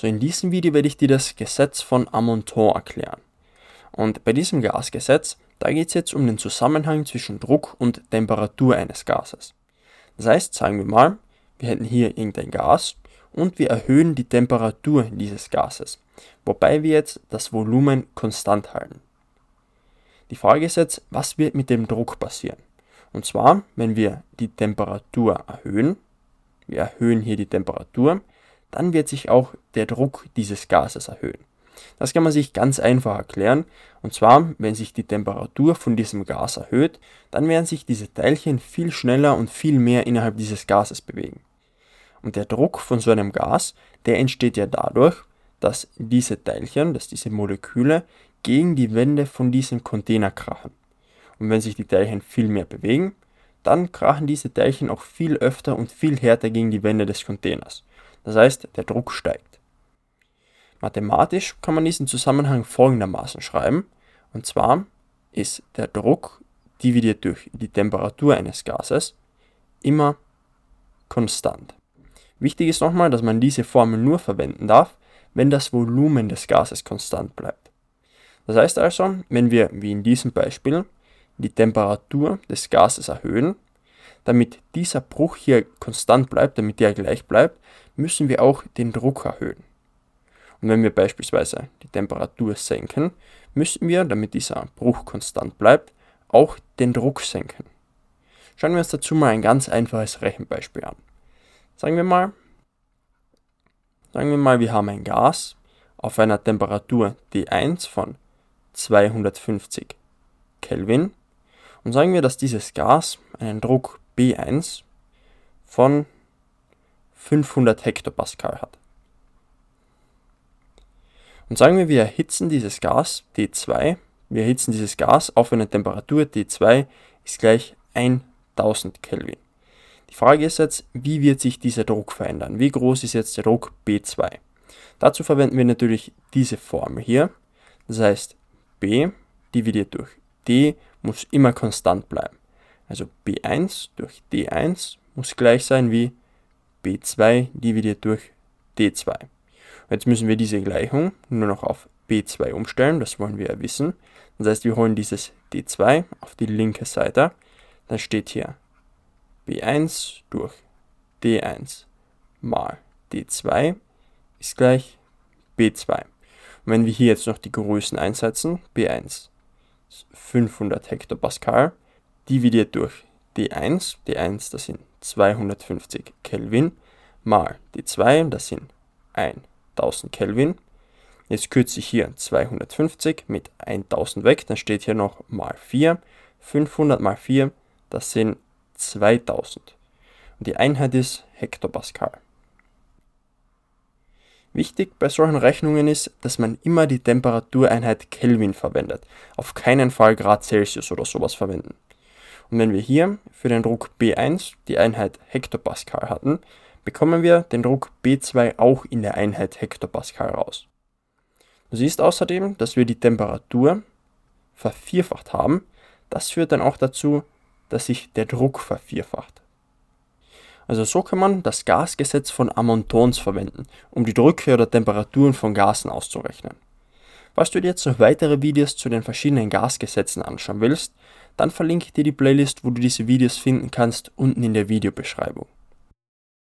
So, in diesem Video werde ich dir das Gesetz von Amonton erklären. Und bei diesem Gasgesetz, da geht es jetzt um den Zusammenhang zwischen Druck und Temperatur eines Gases. Das heißt, sagen wir mal, wir hätten hier irgendein Gas und wir erhöhen die Temperatur dieses Gases, wobei wir jetzt das Volumen konstant halten. Die Frage ist jetzt, was wird mit dem Druck passieren? Und zwar, wenn wir die Temperatur erhöhen, wir erhöhen hier die Temperatur, dann wird sich auch der Druck dieses Gases erhöhen. Das kann man sich ganz einfach erklären. Und zwar, wenn sich die Temperatur von diesem Gas erhöht, dann werden sich diese Teilchen viel schneller und viel mehr innerhalb dieses Gases bewegen. Und der Druck von so einem Gas, der entsteht ja dadurch, dass diese Teilchen, dass diese Moleküle gegen die Wände von diesem Container krachen. Und wenn sich die Teilchen viel mehr bewegen, dann krachen diese Teilchen auch viel öfter und viel härter gegen die Wände des Containers. Das heißt, der Druck steigt. Mathematisch kann man diesen Zusammenhang folgendermaßen schreiben. Und zwar ist der Druck dividiert durch die Temperatur eines Gases immer konstant. Wichtig ist nochmal, dass man diese Formel nur verwenden darf, wenn das Volumen des Gases konstant bleibt. Das heißt also, wenn wir, wie in diesem Beispiel, die Temperatur des Gases erhöhen, damit dieser Bruch hier konstant bleibt, damit der gleich bleibt, müssen wir auch den Druck erhöhen. Und wenn wir beispielsweise die Temperatur senken, müssen wir, damit dieser Bruch konstant bleibt, auch den Druck senken. Schauen wir uns dazu mal ein ganz einfaches Rechenbeispiel an. Sagen wir mal, sagen wir mal, wir haben ein Gas auf einer Temperatur D1 von 250 Kelvin und sagen wir, dass dieses Gas einen Druck B1 von 500 Hektopascal hat. Und sagen wir, wir erhitzen dieses Gas D2, wir erhitzen dieses Gas auf eine Temperatur D2 ist gleich 1000 Kelvin. Die Frage ist jetzt, wie wird sich dieser Druck verändern? Wie groß ist jetzt der Druck B2? Dazu verwenden wir natürlich diese Formel hier. Das heißt, B dividiert durch D muss immer konstant bleiben. Also b1 durch d1 muss gleich sein wie b2 dividiert durch d2. Jetzt müssen wir diese Gleichung nur noch auf b2 umstellen, das wollen wir ja wissen. Das heißt, wir holen dieses d2 auf die linke Seite. Dann steht hier b1 durch d1 mal d2 ist gleich b2. Und wenn wir hier jetzt noch die Größen einsetzen, b1 ist 500 Hektopascal dividiert durch d 1, d 1, das sind 250 Kelvin, mal d 2, das sind 1000 Kelvin. Jetzt kürze ich hier 250 mit 1000 weg, dann steht hier noch mal 4. 500 mal 4, das sind 2000. Und die Einheit ist Hektopascal. Wichtig bei solchen Rechnungen ist, dass man immer die Temperatureinheit Kelvin verwendet. Auf keinen Fall Grad Celsius oder sowas verwenden. Und wenn wir hier für den Druck B1 die Einheit Hektopascal hatten, bekommen wir den Druck B2 auch in der Einheit Hektopascal raus. Du siehst außerdem, dass wir die Temperatur vervierfacht haben. Das führt dann auch dazu, dass sich der Druck vervierfacht. Also so kann man das Gasgesetz von Amontons verwenden, um die Drücke oder Temperaturen von Gasen auszurechnen. Falls du dir jetzt noch weitere Videos zu den verschiedenen Gasgesetzen anschauen willst, dann verlinke ich dir die Playlist, wo du diese Videos finden kannst, unten in der Videobeschreibung.